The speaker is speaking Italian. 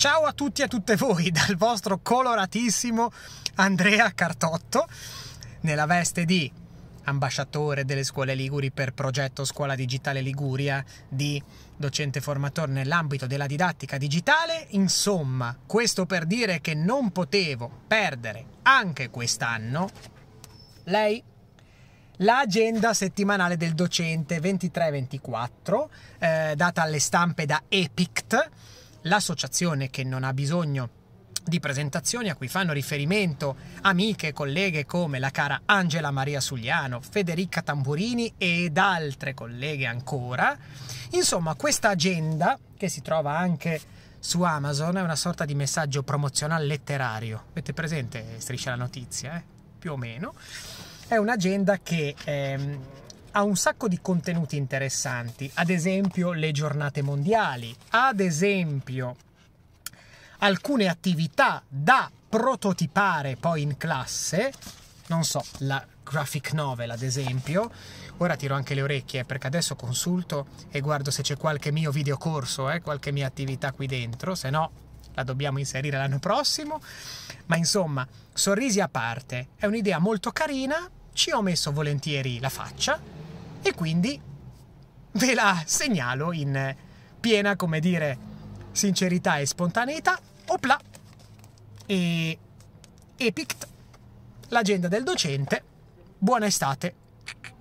Ciao a tutti e a tutte voi dal vostro coloratissimo Andrea Cartotto nella veste di ambasciatore delle scuole liguri per progetto Scuola Digitale Liguria di docente formatore nell'ambito della didattica digitale. Insomma, questo per dire che non potevo perdere anche quest'anno lei l'agenda settimanale del docente 23-24 eh, data alle stampe da EPICT l'associazione che non ha bisogno di presentazioni a cui fanno riferimento amiche e colleghe come la cara Angela Maria Sugliano, Federica Tamburini ed altre colleghe ancora. Insomma, questa agenda, che si trova anche su Amazon, è una sorta di messaggio promozionale letterario. Avete presente Striscia la notizia, eh? più o meno. È un'agenda che... Ehm, ha un sacco di contenuti interessanti, ad esempio le giornate mondiali, ad esempio alcune attività da prototipare poi in classe, non so, la graphic novel ad esempio, ora tiro anche le orecchie perché adesso consulto e guardo se c'è qualche mio videocorso, eh, qualche mia attività qui dentro, se no la dobbiamo inserire l'anno prossimo, ma insomma, sorrisi a parte, è un'idea molto carina, ci ho messo volentieri la faccia e quindi ve la segnalo in piena, come dire, sincerità e spontaneità. Opla! E Epict, l'agenda del docente. Buona estate!